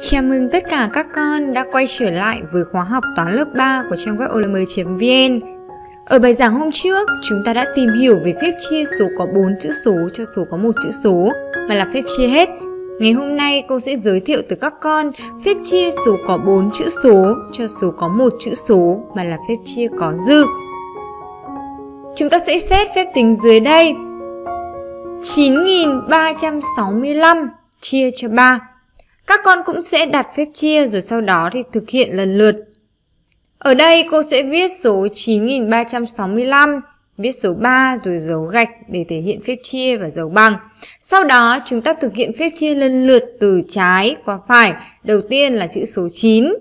Chào mừng tất cả các con đã quay trở lại với khóa học toán lớp 3 của trang web olm.vn. Ở bài giảng hôm trước, chúng ta đã tìm hiểu về phép chia số có 4 chữ số cho số có một chữ số mà là phép chia hết. Ngày hôm nay cô sẽ giới thiệu tới các con phép chia số có 4 chữ số cho số có một chữ số mà là phép chia có dư. Chúng ta sẽ xét phép tính dưới đây. 9365 chia cho 3 các con cũng sẽ đặt phép chia rồi sau đó thì thực hiện lần lượt. Ở đây cô sẽ viết số 9365, viết số 3 rồi dấu gạch để thể hiện phép chia và dấu bằng. Sau đó chúng ta thực hiện phép chia lần lượt từ trái qua phải. Đầu tiên là chữ số 9.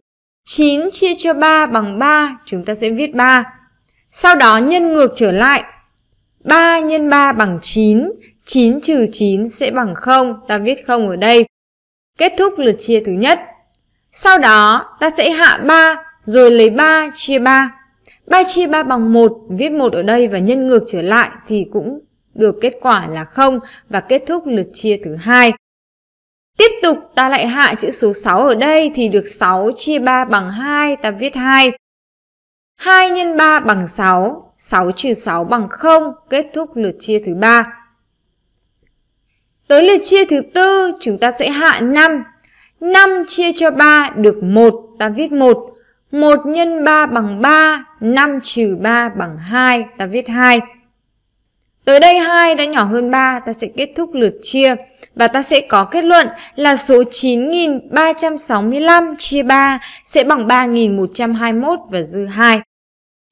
9 chia cho 3 bằng 3, chúng ta sẽ viết 3. Sau đó nhân ngược trở lại. 3 x 3 bằng 9, 9 trừ 9 sẽ bằng 0, ta viết 0 ở đây. Kết thúc lượt chia thứ nhất. Sau đó, ta sẽ hạ 3 rồi lấy 3 chia 3. 3 chia 3 bằng 1, viết 1 ở đây và nhân ngược trở lại thì cũng được kết quả là 0 và kết thúc lượt chia thứ hai. Tiếp tục ta lại hạ chữ số 6 ở đây thì được 6 chia 3 bằng 2, ta viết 2. 2 x 3 bằng 6, 6 trừ 6 bằng 0, kết thúc lượt chia thứ ba. Tới lượt chia thứ tư, chúng ta sẽ hạ 5. 5 chia cho 3 được 1, ta viết 1. 1 x 3 bằng 3, 5 trừ 3 bằng 2, ta viết 2. Tới đây 2 đã nhỏ hơn 3, ta sẽ kết thúc lượt chia và ta sẽ có kết luận là số 9365 chia 3 sẽ bằng 3121 và dư 2.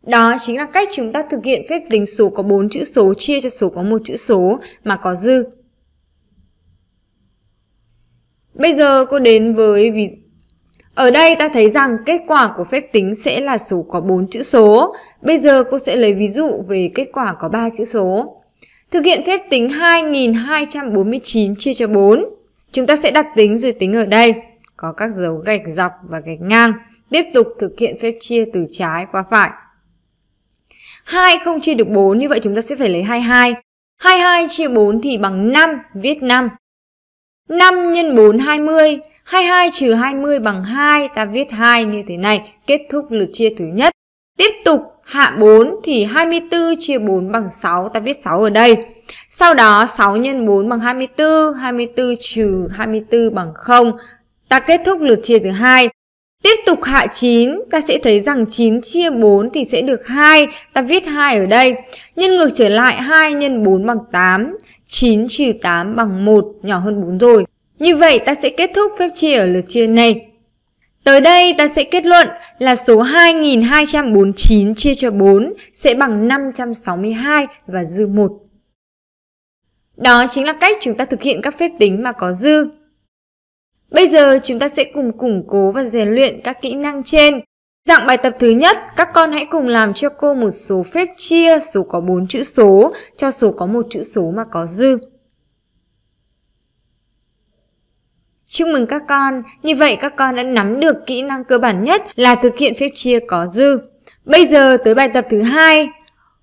Đó chính là cách chúng ta thực hiện phép tính số có 4 chữ số chia cho số có một chữ số mà có dư. Bây giờ cô đến với ví Ở đây ta thấy rằng kết quả của phép tính sẽ là số có 4 chữ số. Bây giờ cô sẽ lấy ví dụ về kết quả có 3 chữ số. Thực hiện phép tính 2249 chia cho 4. Chúng ta sẽ đặt tính rồi tính ở đây. Có các dấu gạch dọc và gạch ngang. Tiếp tục thực hiện phép chia từ trái qua phải. 2 không chia được 4, như vậy chúng ta sẽ phải lấy 22. 22 chia 4 thì bằng 5, viết 5. 5 x 4 20, 22 trừ 20 bằng 2, ta viết 2 như thế này, kết thúc lượt chia thứ nhất. Tiếp tục hạ 4 thì 24 chia 4 bằng 6, ta viết 6 ở đây. Sau đó 6 x 4 bằng 24, 24 trừ 24 bằng 0, ta kết thúc lượt chia thứ hai. Tiếp tục hạ 9, ta sẽ thấy rằng 9 chia 4 thì sẽ được 2, ta viết 2 ở đây. Nhân ngược trở lại 2 x 4 bằng 8, 9 trừ 8 bằng 1 nhỏ hơn 4 rồi. Như vậy ta sẽ kết thúc phép chia ở lượt chia này. Tới đây ta sẽ kết luận là số 2249 chia cho 4 sẽ bằng 562 và dư 1. Đó chính là cách chúng ta thực hiện các phép tính mà có dư. Bây giờ chúng ta sẽ cùng củng cố và rèn luyện các kỹ năng trên Dạng bài tập thứ nhất, các con hãy cùng làm cho cô một số phép chia số có 4 chữ số cho số có một chữ số mà có dư. Chúc mừng các con! Như vậy các con đã nắm được kỹ năng cơ bản nhất là thực hiện phép chia có dư. Bây giờ tới bài tập thứ hai.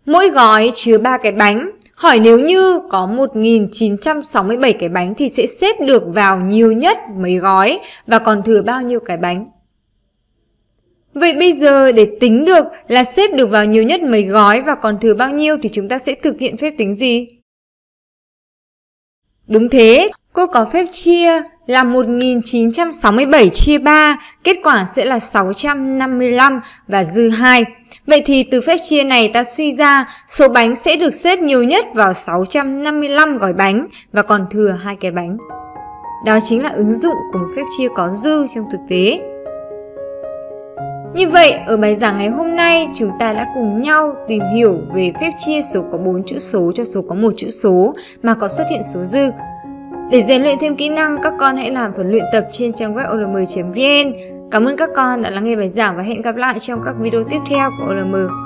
Mỗi gói chứa 3 cái bánh. Hỏi nếu như có 1967 cái bánh thì sẽ xếp được vào nhiều nhất mấy gói và còn thừa bao nhiêu cái bánh? Vậy bây giờ để tính được là xếp được vào nhiều nhất mấy gói và còn thừa bao nhiêu thì chúng ta sẽ thực hiện phép tính gì? Đúng thế, cô có phép chia là 1967 chia 3, kết quả sẽ là 655 và dư 2. Vậy thì từ phép chia này ta suy ra số bánh sẽ được xếp nhiều nhất vào 655 gói bánh và còn thừa hai cái bánh. Đó chính là ứng dụng của phép chia có dư trong thực tế. Như vậy, ở bài giảng ngày hôm nay, chúng ta đã cùng nhau tìm hiểu về phép chia số có 4 chữ số cho số có một chữ số mà có xuất hiện số dư. Để rèn luyện thêm kỹ năng, các con hãy làm phần luyện tập trên trang web olm.vn. Cảm ơn các con đã lắng nghe bài giảng và hẹn gặp lại trong các video tiếp theo của OLM.